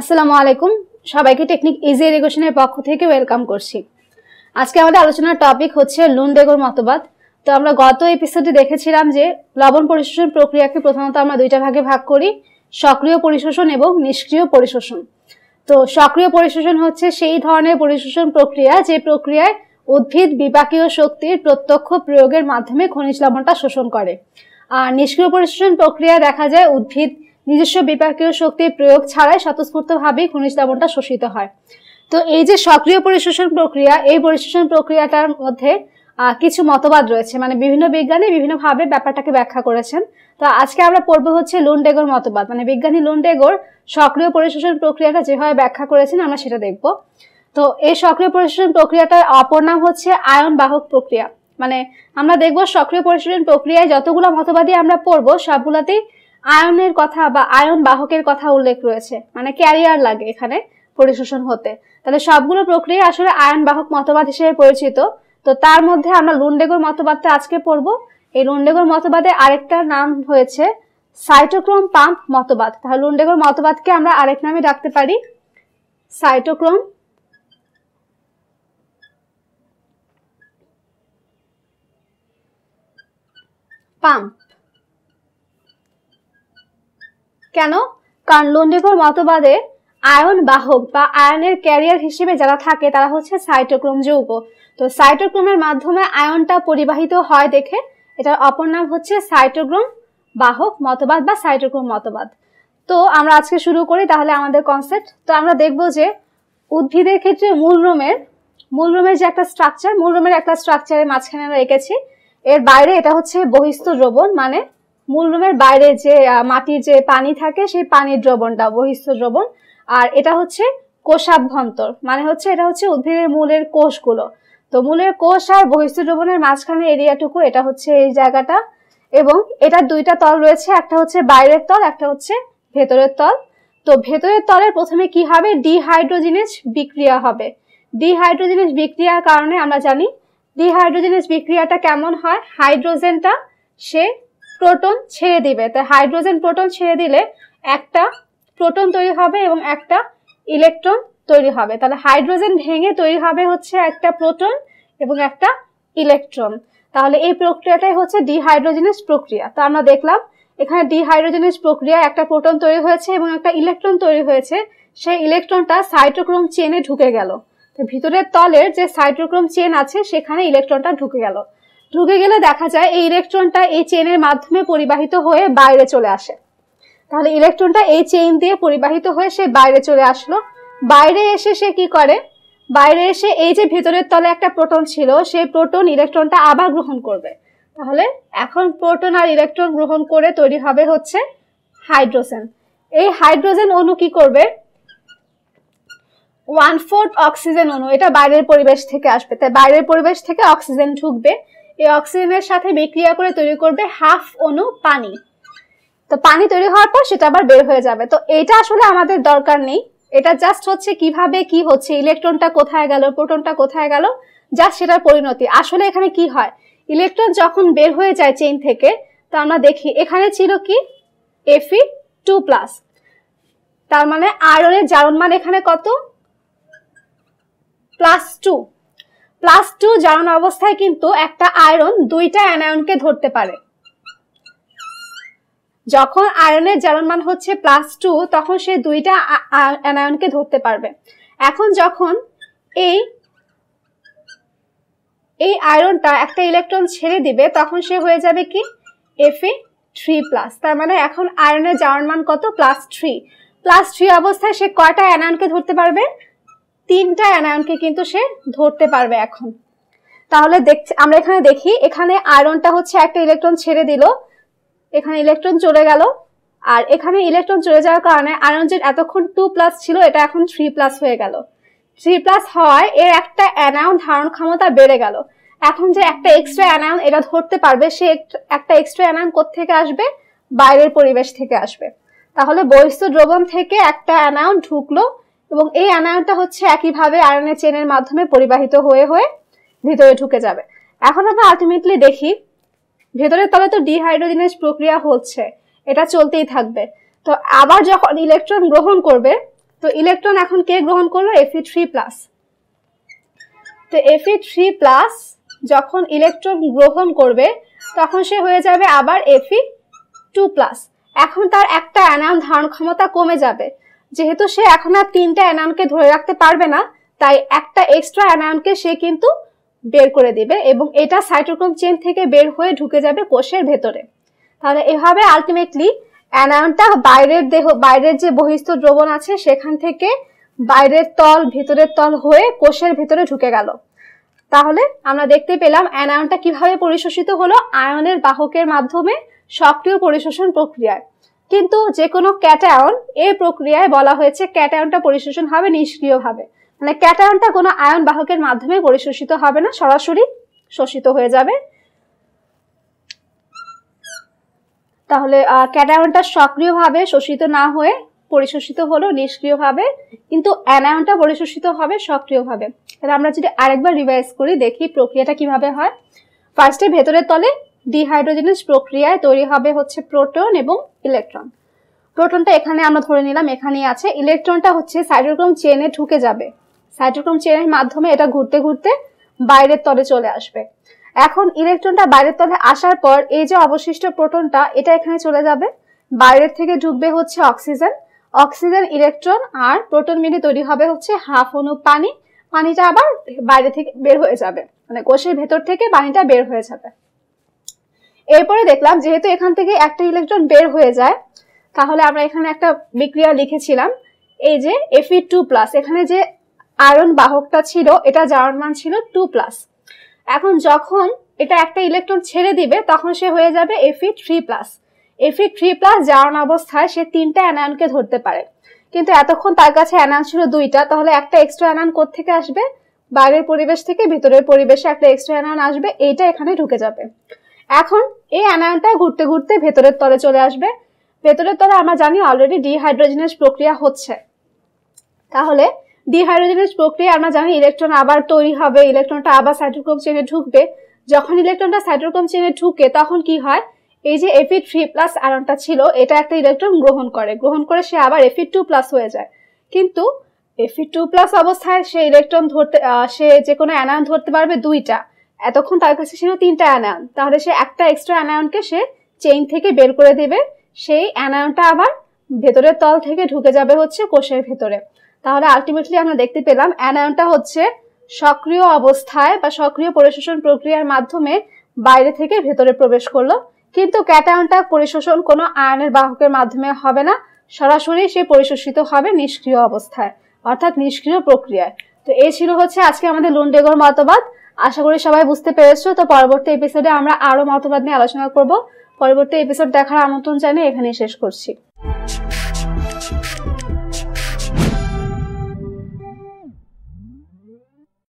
আসসালামু আলাইকুম সবাইকে টেকনিক ইজি ইরিগেশনের পক্ষ থেকে ওয়েলকাম করছি আজকে আমাদের আলোচনার টপিক হচ্ছে লুনডেগোর মতবাদ তো আমরা গত এপিসোডে দেখেছিলাম যে লবণ পরিশোষণ প্রক্রিয়াকে প্রধানত আমরা দুইটা ভাগে ভাগ করি সক্রিয় পরিশোষণ এবং নিষ্ক্রিয় পরিশোষণ তো সক্রিয় পরিশোষণ হচ্ছে সেই ধরনের পরিশোষণ প্রক্রিয়া যে প্রক্রিয়ায় উদ্ভিদ বিপাকীয় শক্তির প্রত্যক্ষ প্রয়োগের মাধ্যমে খনিজ লবণটা শোষণ করে আর নিষ্ক্রিয় পরিশোষণ প্রক্রিয়া দেখা যায় উদ্ভিদ নিজস্ব বিপাকীয় শক্তির প্রয়োগ ছাড়াই স্বতঃস্ফূর্তভাবেই খনিজ লবণটা শোষিত হয় তো এই যে সক্রিয় পরিশোষণ প্রক্রিয়া এই পরিশোষণ প্রক্রিয়াটার মধ্যে কিছু মতবাদ রয়েছে মানে বিভিন্ন বিজ্ঞানী বিভিন্নভাবে ব্যাপারটাকে ব্যাখ্যা করেছেন তো আজকে আমরা পড়বো হচ্ছে লুনডেগোর মতবাদ মানে বিজ্ঞানী লুনডেগোর সক্রিয় পরিশোষণ প্রক্রিয়াটা যেভাবে ব্যাখ্যা করেছেন আমরা সেটা দেখব তো এই সক্রিয় পরিশোষণ প্রক্রিয়াটার অপর নাম হচ্ছে আয়ন বাহক প্রক্রিয়া মানে আমরা দেখব সক্রিয় পরিশোষণ প্রক্রিয়ায় যতগুলো মতবাদই আমরা পড়বো সবগুলাতেই আয়নের কথা বা আয়ন বাহকের কথা উল্লেখ রয়েছে মানে ক্যারিয়ার লাগে এখানে পরিশোষণ হতে তাহলে সবগুলো প্রক্রিয়া আসলে আয়ন বাহক মতবাদ হিসেবে পরিচিত তো তার মধ্যে আমরা লুন্ডেগোর মতবাদটা আজকে পড়ব এই লুন্ডেগোর মতবাদে আরেকটা নাম হয়েছে সাইটোক্রোম পাম্প মতবাদ তাহলে লুন্ডেগোর মতবাদকে আমরা আরেক নামে ডাকতে পারি সাইটোক্রোম পাম্প কেন কারণ লন্ডিকর মতবাদে আয়ন বাহক বা আয়নের ক্যারিয়ার হিসেবে যারা থাকে তারা হচ্ছে সাইটোক্রোম যৌগ তো সাইটোক্রোমের মাধ্যমে আয়নটা পরিবাহিত হয় দেখে এটার অপর নাম হচ্ছে সাইটোক্রোম বাহক মতবাদ বা সাইটোক্রোম মতবাদ তো আমরা আজকে শুরু করি তাহলে আমাদের কনসেপ্ট তো আমরা দেখব যে উদ্ভিদের ক্ষেত্রে মূলরোমের মূলরোমের যে একটা স্ট্রাকচার মূলরোমের একটা স্ট্রাকচারের মাঝখানে আমরা এঁকেছি এর বাইরে এটা হচ্ছে বহিস্থ দ্রবণ মানে মূল রুমের বাইরে যে মাটির যে পানি থাকে সেই পানির দ্রবণটা বহিষ্ঠ দ্রবণ আর এটা হচ্ছে কোষাভ্যন্তর মানে হচ্ছে এটা হচ্ছে উদ্ভিদের মূলের কোষগুলো তো মূলের কোষ আর বহিষ্ঠ দ্রবণের মাঝখানে এরিয়াটুকু এটা হচ্ছে এই জায়গাটা এবং এটা দুইটা তল রয়েছে একটা হচ্ছে বাইরের তল একটা হচ্ছে ভেতরের তল তো ভেতরের তলের প্রথমে কি হবে ডিহাইড্রোজিনেস বিক্রিয়া হবে ডিহাইড্রোজিনেস বিক্রিয়ার কারণে আমরা জানি ডিহাইড্রোজিনেস বিক্রিয়াটা কেমন হয় হাইড্রোজেনটা সে প্রোটন ছেড়ে দিবে তাই হাইড্রোজেন প্রোটন ছেড়ে দিলে একটা প্রোটন তৈরি হবে এবং একটা ইলেকট্রন তৈরি হবে তাহলে হাইড্রোজেন ভেঙে তৈরি হবে হচ্ছে একটা প্রোটন এবং একটা ইলেকট্রন তাহলে এই প্রক্রিয়াটাই হচ্ছে ডিহাইড্রোজেনেস প্রক্রিয়া তা আমরা দেখলাম এখানে ডিহাইড্রোজেনেস প্রক্রিয়া একটা প্রোটন তৈরি হয়েছে এবং একটা ইলেকট্রন তৈরি হয়েছে সেই ইলেকট্রনটা সাইটোক্রোম চেনে ঢুকে গেল ভিতরের তলের যে সাইটোক্রোম চেন আছে সেখানে ইলেকট্রনটা ঢুকে গেল ঢুকে গেলে দেখা যায় এই ইলেকট্রনটা এই চেনের মাধ্যমে পরিবাহিত হয়ে বাইরে চলে আসে তাহলে ইলেকট্রনটা এই চেইন দিয়ে পরিবাহিত হয়ে সে বাইরে চলে আসলো বাইরে এসে সে কি করে বাইরে এসে এই যে ভেতরের তলে একটা প্রোটন ছিল সেই প্রোটন ইলেকট্রনটা আবার গ্রহণ করবে তাহলে এখন প্রোটন আর ইলেকট্রন গ্রহণ করে তৈরি হবে হচ্ছে হাইড্রোজেন এই হাইড্রোজেন অণু কি করবে ওয়ান ফোর্থ অক্সিজেন অণু এটা বাইরের পরিবেশ থেকে আসবে তাই বাইরের পরিবেশ থেকে অক্সিজেন ঢুকবে এই অক্সিজেনের সাথে বিক্রিয়া করে তৈরি করবে হাফ অনু পানি তো পানি তৈরি হওয়ার পর সেটা আবার বের হয়ে যাবে তো এটা আসলে আমাদের দরকার নেই এটা জাস্ট হচ্ছে কিভাবে কি হচ্ছে ইলেকট্রনটা কোথায় গেল প্রোটনটা কোথায় গেল জাস্ট সেটার পরিণতি আসলে এখানে কি হয় ইলেকট্রন যখন বের হয়ে যায় চেইন থেকে তো আমরা দেখি এখানে ছিল কি এফি টু প্লাস তার মানে আয়রনের জারণ মান এখানে কত প্লাস টু প্লাস টু জারণ অবস্থায় কিন্তু একটা আয়রন দুইটা অ্যানায়নকে ধরতে পারে যখন আয়রনের জারণ মান হচ্ছে প্লাস টু তখন সে দুইটা অ্যানায়নকে ধরতে পারবে এখন যখন এই এই আয়রনটা একটা ইলেকট্রন ছেড়ে দিবে তখন সে হয়ে যাবে কি এফে থ্রি প্লাস তার মানে এখন আয়রনের জারণ মান কত প্লাস থ্রি প্লাস থ্রি অবস্থায় সে কয়টা অ্যানায়নকে ধরতে পারবে তিনটা অ্যানায়নকে কিন্তু সে ধরতে পারবে এখন তাহলে দেখছি আমরা এখানে দেখি এখানে আয়রনটা হচ্ছে একটা ইলেকট্রন ছেড়ে দিল এখানে ইলেকট্রন চলে গেল আর এখানে ইলেকট্রন চলে যাওয়ার কারণে আয়রন যে এতক্ষণ টু প্লাস ছিল এটা এখন থ্রি প্লাস হয়ে গেল থ্রি প্লাস হওয়ায় এর একটা অ্যানায়ন ধারণ ক্ষমতা বেড়ে গেল এখন যে একটা এক্সট্রা অ্যানায়ন এটা ধরতে পারবে সে একটা এক্সট্রা অ্যানায়ন থেকে আসবে বাইরের পরিবেশ থেকে আসবে তাহলে বহিষ্ঠ দ্রবণ থেকে একটা অ্যানায়ন ঢুকলো এবং এই আনায়নটা হচ্ছে একইভাবে আয়নের চেনের মাধ্যমে পরিবাহিত হয়ে হয়ে ভিতরে ঢুকে যাবে এখন আমরা আলটিমেটলি দেখি ভেতরের তলে তো ডিহাইড্রোজেনের প্রক্রিয়া হচ্ছে এটা চলতেই থাকবে তো আবার যখন ইলেকট্রন গ্রহণ করবে তো ইলেকট্রন এখন কে গ্রহণ করলো এফি থ্রি প্লাস তো এফি থ্রি প্লাস যখন ইলেকট্রন গ্রহণ করবে তখন সে হয়ে যাবে আবার এফি টু প্লাস এখন তার একটা অ্যানায়ন ধারণ ক্ষমতা কমে যাবে যেহেতু সে এখন আর তিনটা অ্যানায়নকে ধরে রাখতে পারবে না তাই একটা এক্সট্রা অ্যানায়নকে সে কিন্তু বের করে দিবে এবং এটা সাইটোক্রোম চেন থেকে বের হয়ে ঢুকে যাবে কোষের ভেতরে তাহলে এভাবে আলটিমেটলি অ্যানায়নটা বাইরের দেহ বাইরের যে বহিস্থ দ্রবণ আছে সেখান থেকে বাইরের তল ভেতরের তল হয়ে কোষের ভেতরে ঢুকে গেল তাহলে আমরা দেখতে পেলাম অ্যানায়নটা কিভাবে পরিশোষিত হলো আয়নের বাহকের মাধ্যমে সক্রিয় পরিশোষণ প্রক্রিয়ায় কিন্তু যে কোনো ক্যাটায়ন এই প্রক্রিয়ায় বলা হয়েছে ক্যাটায়নটা পরিশোষণ হবে নিষ্ক্রিয়ভাবে মানে ক্যাটায়নটা কোনো আয়ন বাহকের মাধ্যমে পরিশোষিত হবে না সরাসরি শোষিত হয়ে যাবে তাহলে ক্যাটায়নটা সক্রিয়ভাবে শোষিত না হয়ে পরিশোষিত হলো নিষ্ক্রিয়ভাবে কিন্তু অ্যানায়নটা পরিশোষিত হবে সক্রিয়ভাবে তাহলে আমরা যদি আরেকবার রিভাইজ করি দেখি প্রক্রিয়াটা কিভাবে হয় ফার্স্টে ভেতরের তলে ডিহাইড্রোজেনাস প্রক্রিয়ায় তৈরি হবে হচ্ছে প্রোটন এবং ইলেকট্রন প্রোটনটা এখানে আমরা ধরে নিলাম এখানেই আছে ইলেকট্রনটা হচ্ছে সাইটোক্রোম চেনে ঢুকে যাবে সাইটোক্রোম চেনের মাধ্যমে এটা ঘুরতে ঘুরতে বাইরের তলে চলে আসবে এখন ইলেকট্রনটা বাইরের তলে আসার পর এই যে অবশিষ্ট প্রোটনটা এটা এখানে চলে যাবে বাইরের থেকে ঢুকবে হচ্ছে অক্সিজেন অক্সিজেন ইলেকট্রন আর প্রোটন মিলে তৈরি হবে হচ্ছে হাফ অনু পানি পানিটা আবার বাইরে থেকে বের হয়ে যাবে মানে কোষের ভেতর থেকে পানিটা বের হয়ে যাবে এরপরে দেখলাম যেহেতু এখান থেকে একটা ইলেকট্রন বের হয়ে যায় তাহলে আমরা এখানে একটা বিক্রিয়া লিখেছিলাম এই যে এফি টু প্লাস এখানে যে আয়রন বাহকটা ছিল এটা যাওয়ার মান ছিল টু প্লাস এখন যখন এটা একটা ইলেকট্রন ছেড়ে দিবে তখন সে হয়ে যাবে Fe three plus Fe three plus যাওয়ার অবস্থায় সে তিনটা অ্যানায়নকে ধরতে পারে কিন্তু এতক্ষণ তার কাছে অ্যানায়ন ছিল দুইটা তাহলে একটা এক্সট্রা অ্যানায়ন থেকে আসবে বাইরের পরিবেশ থেকে ভিতরের পরিবেশে একটা এক্সট্রা অ্যানায়ন আসবে এইটা এখানে ঢুকে যাবে এখন এই অ্যানায়নটা ঘুরতে ঘুরতে ভেতরের তলে চলে আসবে ভেতরের তলে আমরা জানি অলরেডি ডিহাইড্রোজেনের প্রক্রিয়া হচ্ছে তাহলে ডিহাইড্রোজেনের প্রক্রিয়া আমরা জানি ইলেকট্রন আবার তৈরি হবে ইলেকট্রনটা আবার সাইট্রোক্রোম চেনে ঢুকবে যখন ইলেকট্রনটা সাইট্রোক্রোম চেনে ঢুকে তখন কি হয় এই যে এফি থ্রি প্লাস আয়নটা ছিল এটা একটা ইলেকট্রন গ্রহণ করে গ্রহণ করে সে আবার এফি টু প্লাস হয়ে যায় কিন্তু এফি টু প্লাস অবস্থায় সে ইলেকট্রন ধরতে সে যে কোনো অ্যানায়ন ধরতে পারবে দুইটা এতক্ষণ তার কাছে ছিল তিনটা অ্যানায়ন তাহলে সে একটা এক্সট্রা অ্যানায়নকে সে চেইন থেকে বের করে দেবে সেই অ্যানায়নটা আবার ভেতরের তল থেকে ঢুকে যাবে হচ্ছে কোষের ভেতরে তাহলে আলটিমেটলি আমরা দেখতে পেলাম অ্যানায়নটা হচ্ছে সক্রিয় অবস্থায় বা সক্রিয় পরিশোষণ প্রক্রিয়ার মাধ্যমে বাইরে থেকে ভেতরে প্রবেশ করলো কিন্তু ক্যাটায়নটা পরিশোষণ কোনো আয়নের বাহকের মাধ্যমে হবে না সরাসরি সে পরিশোষিত হবে নিষ্ক্রিয় অবস্থায় অর্থাৎ নিষ্ক্রিয় প্রক্রিয়ায় তো এই ছিল হচ্ছে আজকে আমাদের লুন্ডেগর মতবাদ আশা করি সবাই বুঝতে পেরেছো তো পরবর্তী এপিসোডে আমরা আরো মতবাদ নিয়ে আলোচনা করব পরবর্তী এপিসোড দেখার আমন্ত্রণ জানিয়ে এখানেই শেষ করছি